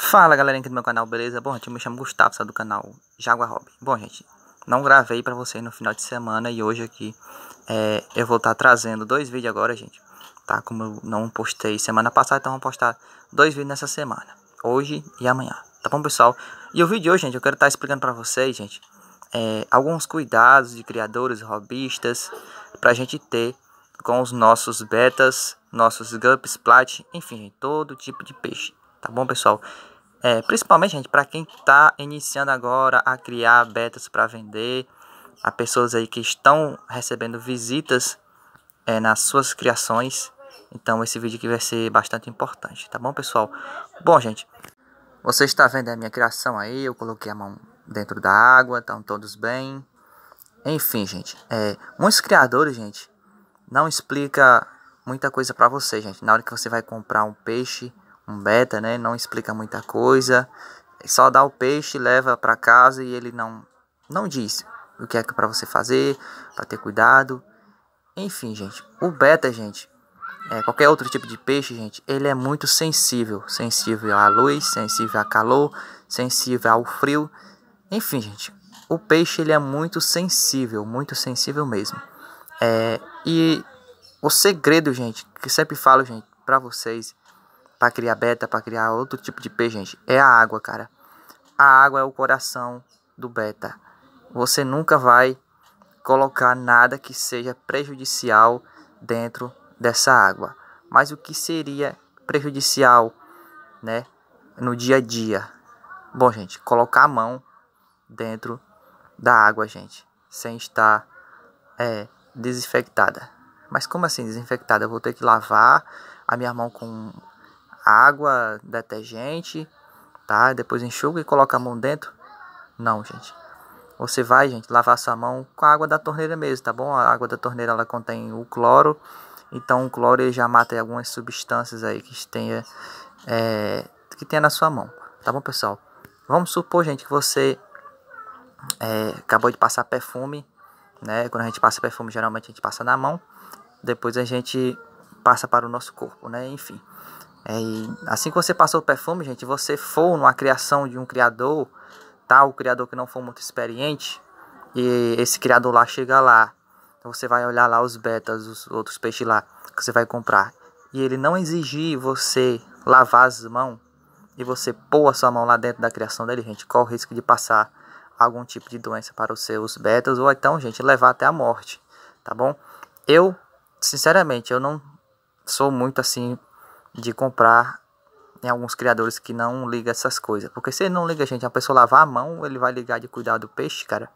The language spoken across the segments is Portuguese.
Fala galerinha aqui do meu canal, beleza? Bom, gente, eu me chamo Gustavo, sou do canal Jaguar Hobby. Bom, gente, não gravei pra vocês no final de semana e hoje aqui é, eu vou estar tá trazendo dois vídeos agora, gente. Tá? Como eu não postei semana passada, então vou postar dois vídeos nessa semana. Hoje e amanhã, tá bom, pessoal? E o vídeo de hoje, gente, eu quero estar tá explicando pra vocês, gente, é, alguns cuidados de criadores, robistas, pra gente ter com os nossos betas, nossos gups, plat, enfim, todo tipo de peixe. Tá bom, pessoal? É, principalmente, gente, para quem está iniciando agora a criar betas para vender, a pessoas aí que estão recebendo visitas é, nas suas criações. Então, esse vídeo aqui vai ser bastante importante, tá bom, pessoal? Bom, gente, você está vendo a minha criação aí, eu coloquei a mão dentro da água, estão todos bem. Enfim, gente, é, muitos criadores, gente, não explica muita coisa para você, gente. Na hora que você vai comprar um peixe um beta, né? Não explica muita coisa, só dá o peixe, leva para casa e ele não não diz o que é que é para você fazer, para ter cuidado. Enfim, gente, o beta, gente, é, qualquer outro tipo de peixe, gente, ele é muito sensível, sensível à luz, sensível a calor, sensível ao frio. Enfim, gente, o peixe ele é muito sensível, muito sensível mesmo. É, e o segredo, gente, que sempre falo, gente, para vocês, para criar beta, para criar outro tipo de peixe, gente, é a água, cara. A água é o coração do beta. Você nunca vai colocar nada que seja prejudicial dentro dessa água. Mas o que seria prejudicial, né, no dia a dia? Bom, gente, colocar a mão dentro da água, gente, sem estar é, desinfectada. Mas como assim desinfectada? Eu vou ter que lavar a minha mão com água, detergente, tá? Depois enxuga e coloca a mão dentro. Não, gente. Você vai, gente, lavar sua mão com a água da torneira mesmo, tá bom? A água da torneira ela contém o cloro, então o cloro ele já mata algumas substâncias aí que tenha é, que tenha na sua mão, tá bom, pessoal? Vamos supor, gente, que você é, acabou de passar perfume, né? Quando a gente passa perfume, geralmente a gente passa na mão, depois a gente passa para o nosso corpo, né? Enfim é assim que você passou o perfume, gente, você for numa criação de um criador, tal, tá? o criador que não for muito experiente, e esse criador lá chega lá, então você vai olhar lá os betas, os outros peixes lá que você vai comprar, e ele não exigir você lavar as mãos e você pôr a sua mão lá dentro da criação dele, gente, qual o risco de passar algum tipo de doença para os seus betas ou então, gente, levar até a morte, tá bom? Eu, sinceramente, eu não sou muito assim de comprar em né, alguns criadores que não liga essas coisas. Porque se ele não liga, gente, a pessoa lavar a mão, ele vai ligar de cuidar do peixe, cara.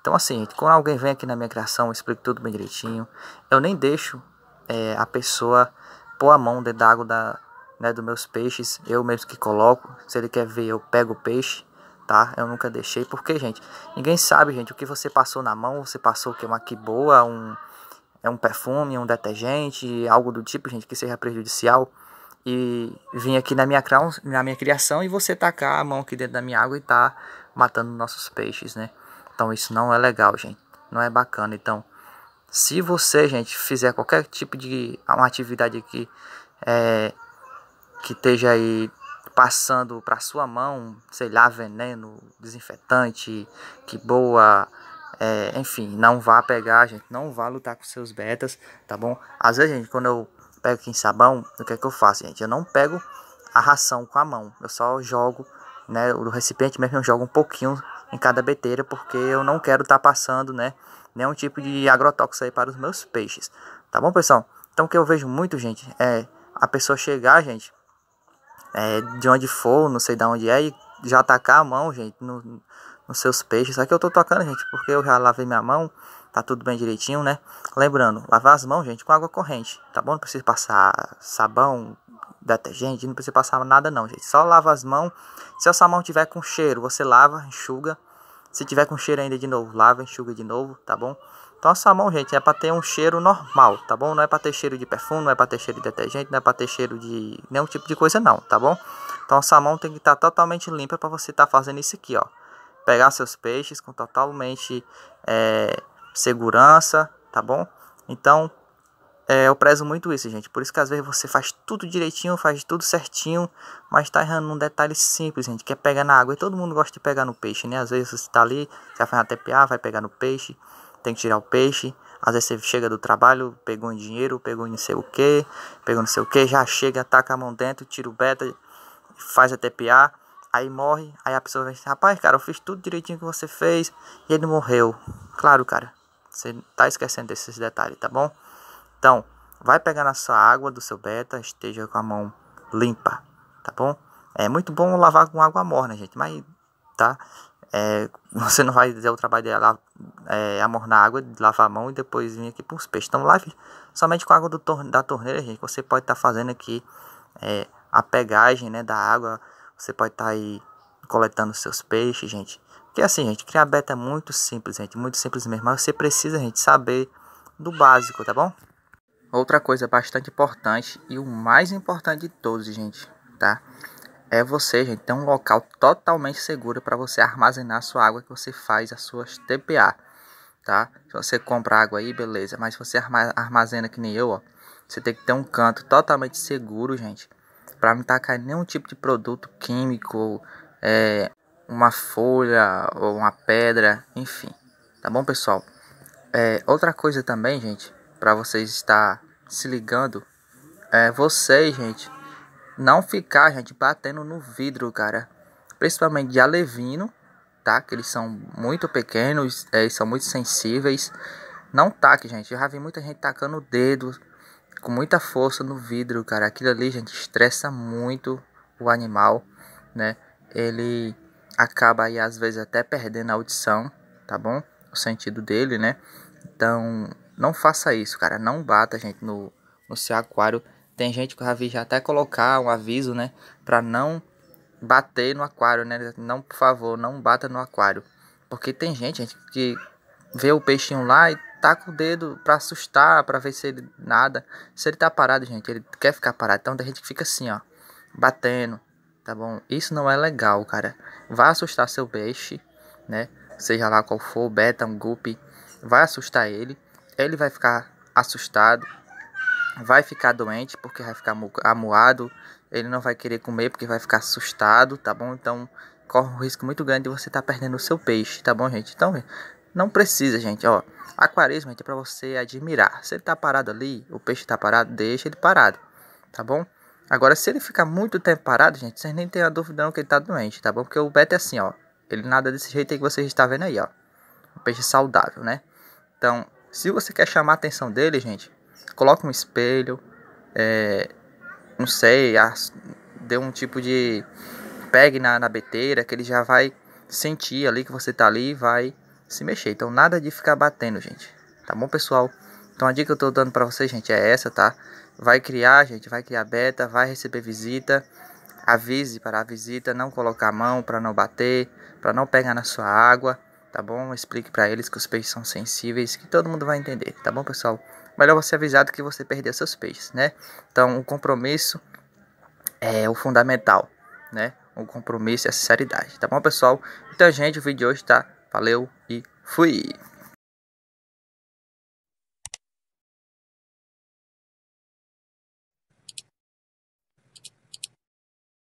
Então, assim, gente, quando alguém vem aqui na minha criação, eu explico tudo bem direitinho. Eu nem deixo é, a pessoa pôr a mão dentro da água da, né, dos meus peixes. Eu mesmo que coloco. Se ele quer ver, eu pego o peixe, tá? Eu nunca deixei. Porque, gente, ninguém sabe, gente, o que você passou na mão. Você passou que uma que boa, um é um perfume, um detergente, algo do tipo, gente, que seja prejudicial, e vir aqui na minha, crão, na minha criação e você tacar a mão aqui dentro da minha água e tá matando nossos peixes, né? Então isso não é legal, gente. Não é bacana. Então, se você, gente, fizer qualquer tipo de uma atividade aqui é, que esteja aí passando para sua mão, sei lá, veneno, desinfetante, que boa é, enfim, não vá pegar, gente. Não vá lutar com seus betas, tá bom? Às vezes, gente, quando eu pego aqui em sabão, o que é que eu faço, gente? Eu não pego a ração com a mão. Eu só jogo, né? O recipiente mesmo eu jogo um pouquinho em cada beteira, porque eu não quero estar tá passando, né? Nenhum tipo de agrotóxico aí para os meus peixes. Tá bom, pessoal? Então, o que eu vejo muito, gente, é a pessoa chegar, gente, é, de onde for, não sei de onde é, e já atacar a mão, gente, no, nos seus peixes. Aqui eu tô tocando, gente, porque eu já lavei minha mão, tá tudo bem direitinho, né? Lembrando, lavar as mãos, gente, com água corrente, tá bom? Não precisa passar sabão, detergente, não precisa passar nada não, gente. Só lava as mãos. Se a sua mão tiver com cheiro, você lava, enxuga. Se tiver com cheiro ainda de novo, lava, enxuga de novo, tá bom? Então a sua mão, gente, é para ter um cheiro normal, tá bom? Não é para ter cheiro de perfume, não é para ter cheiro de detergente, não é para ter cheiro de nenhum tipo de coisa não, tá bom? Então a sua mão tem que estar tá totalmente limpa para você estar tá fazendo isso aqui, ó pegar seus peixes com totalmente é, segurança, tá bom? Então, é, eu prezo muito isso, gente. Por isso que às vezes você faz tudo direitinho, faz tudo certinho, mas tá errando num detalhe simples, gente, que é pegar na água. E todo mundo gosta de pegar no peixe, né? Às vezes você tá ali, você vai fazer TPA, vai pegar no peixe, tem que tirar o peixe. Às vezes você chega do trabalho, pegou em dinheiro, pegou em não sei o que, pegou não sei o que, já chega, ataca a mão dentro, tira o beta, faz a TPA aí morre, aí a pessoa vai assim, dizer, rapaz, cara, eu fiz tudo direitinho que você fez e ele morreu. Claro, cara, você tá esquecendo desses detalhes, tá bom? Então, vai pegar na sua água do seu beta, esteja com a mão limpa, tá bom? É muito bom lavar com água morna, gente, mas tá? É, você não vai fazer o trabalho de é, amornar a água, lavar a mão e depois vir aqui para os peixes. Então, lave somente com a água do, da torneira, gente. Você pode estar tá fazendo aqui é, a pegagem né, da água você pode estar tá aí coletando seus peixes, gente. Porque assim, gente, criar beta é muito simples, gente. Muito simples mesmo. Mas você precisa, gente, saber do básico, tá bom? Outra coisa bastante importante e o mais importante de todos, gente, tá? É você, gente, ter um local totalmente seguro para você armazenar a sua água que você faz as suas TPA, tá? Se você compra água aí, beleza, mas se você armazena que nem eu, ó, você tem que ter um canto totalmente seguro, gente, para não tacar nenhum tipo de produto químico, é, uma folha ou uma pedra, enfim. Tá bom, pessoal? É, outra coisa também, gente, para vocês estar se ligando, é vocês, gente, não ficar, gente, batendo no vidro, cara. Principalmente de alevino, tá? Que eles são muito pequenos, é, são muito sensíveis. Não taque, gente. Eu já vi muita gente tacando o dedo, com muita força no vidro, cara. Aquilo ali, gente, estressa muito o animal, né? Ele acaba aí às vezes até perdendo a audição, tá bom? O sentido dele, né? Então, não faça isso, cara. Não bata, gente, no, no seu aquário. Tem gente que eu já vi já até colocar um aviso, né? Pra não bater no aquário, né? Não, por favor, não bata no aquário. Porque tem gente, gente que vê o peixinho lá e taca tá o dedo para assustar, para ver se ele nada. Se ele tá parado, gente, ele quer ficar parado. Então tem gente que fica assim, ó, batendo, tá bom? Isso não é legal, cara. Vai assustar seu peixe, né? Seja lá qual for, beta, um guppy, vai assustar ele. Ele vai ficar assustado, vai ficar doente porque vai ficar amuado, ele não vai querer comer porque vai ficar assustado, tá bom? Então corre um risco muito grande de você estar tá perdendo o seu peixe, tá bom, gente? Então, não precisa, gente, ó. Aquarismo, gente, é para você admirar. Se ele tá parado ali, o peixe tá parado, deixa ele parado, tá bom? Agora, se ele ficar muito tempo parado, gente, vocês nem tem a dúvida não que ele tá doente, tá bom? Porque o beta é assim, ó. Ele nada desse jeito aí que vocês estão vendo aí, ó. Um peixe saudável, né? Então, se você quer chamar a atenção dele, gente, coloca um espelho, é, não sei, as, dê um tipo de... Pegue na, na beteira que ele já vai sentir ali que você tá ali e vai se mexer. Então nada de ficar batendo, gente. Tá bom, pessoal? Então a dica que eu tô dando para vocês, gente, é essa, tá? Vai criar, gente, vai criar beta, vai receber visita. Avise para a visita, não colocar a mão para não bater, para não pegar na sua água, tá bom? Explique para eles que os peixes são sensíveis, que todo mundo vai entender, tá bom, pessoal? Melhor você avisar do que você perder seus peixes, né? Então, o compromisso é o fundamental, né? O compromisso e é a sinceridade, tá bom, pessoal? Então, gente, o vídeo de hoje tá Valeu e fui!